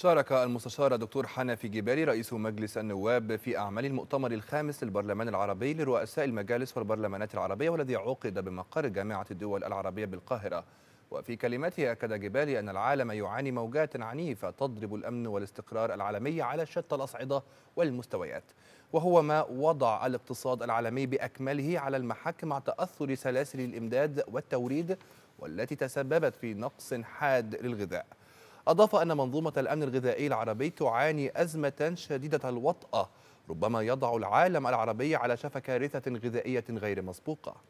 شارك المستشار دكتور حنفي جبالي رئيس مجلس النواب في أعمال المؤتمر الخامس للبرلمان العربي لرؤساء المجالس والبرلمانات العربية والذي عقد بمقر جامعة الدول العربية بالقاهرة وفي كلمته أكد جبالي أن العالم يعاني موجات عنيفة تضرب الأمن والاستقرار العالمي على شتى الأصعدة والمستويات وهو ما وضع الاقتصاد العالمي بأكمله على المحك مع تأثر سلاسل الإمداد والتوريد والتي تسببت في نقص حاد للغذاء أضاف أن منظومة الأمن الغذائي العربي تعاني أزمة شديدة الوطأة ربما يضع العالم العربي على شفا كارثة غذائية غير مسبوقة